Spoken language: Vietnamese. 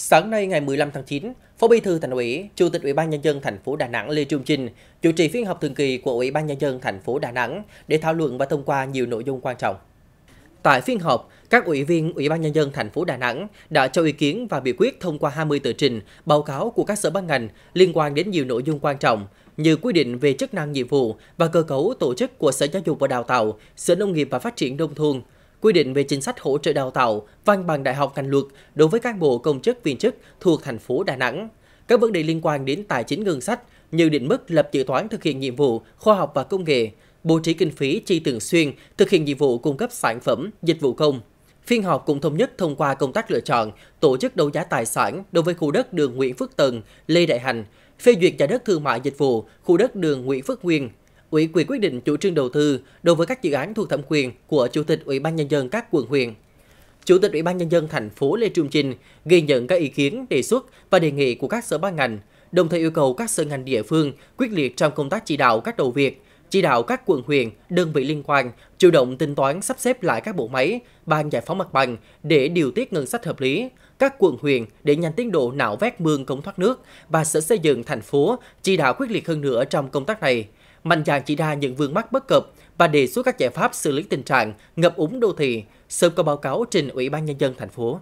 Sáng nay ngày 15 tháng 9, Phó Bí thư Thành ủy, Chủ tịch Ủy ban nhân dân thành phố Đà Nẵng Lê Trung Trinh chủ trì phiên họp thường kỳ của Ủy ban nhân dân thành phố Đà Nẵng để thảo luận và thông qua nhiều nội dung quan trọng. Tại phiên họp, các ủy viên Ủy ban nhân dân thành phố Đà Nẵng đã cho ý kiến và biểu quyết thông qua 20 tờ trình, báo cáo của các sở ban ngành liên quan đến nhiều nội dung quan trọng như quy định về chức năng nhiệm vụ và cơ cấu tổ chức của Sở Giáo dục và Đào tạo, Sở Nông nghiệp và Phát triển nông thôn, quy định về chính sách hỗ trợ đào tạo, văn bằng đại học ngành luật đối với cán bộ công chức viên chức thuộc thành phố Đà Nẵng, các vấn đề liên quan đến tài chính ngân sách như định mức lập dự toán thực hiện nhiệm vụ khoa học và công nghệ, bố trí kinh phí chi thường xuyên thực hiện nhiệm vụ cung cấp sản phẩm, dịch vụ công. Phiên họp cũng thống nhất thông qua công tác lựa chọn, tổ chức đấu giá tài sản đối với khu đất đường Nguyễn Phước Tần, Lê Đại Hành, phê duyệt giá đất thương mại dịch vụ, khu đất đường Nguyễn Phước Nguyên, Ủy quyền quyết định chủ trương đầu tư đối với các dự án thuộc thẩm quyền của Chủ tịch Ủy ban Nhân dân các quận huyện. Chủ tịch Ủy ban Nhân dân thành phố Lê Trung Trinh ghi nhận các ý kiến, đề xuất và đề nghị của các sở ban ngành, đồng thời yêu cầu các sở ngành địa phương quyết liệt trong công tác chỉ đạo các đầu việc, chỉ đạo các quận huyện, đơn vị liên quan chủ động tính toán sắp xếp lại các bộ máy, ban giải phóng mặt bằng để điều tiết ngân sách hợp lý, các quận huyện để nhanh tiến độ nạo vét mương cống thoát nước và sở xây dựng thành phố chỉ đạo quyết liệt hơn nữa trong công tác này mạnh dạn chỉ ra những vướng mắc bất cập và đề xuất các giải pháp xử lý tình trạng ngập úng đô thị, sớm có báo cáo trình Ủy ban nhân dân thành phố.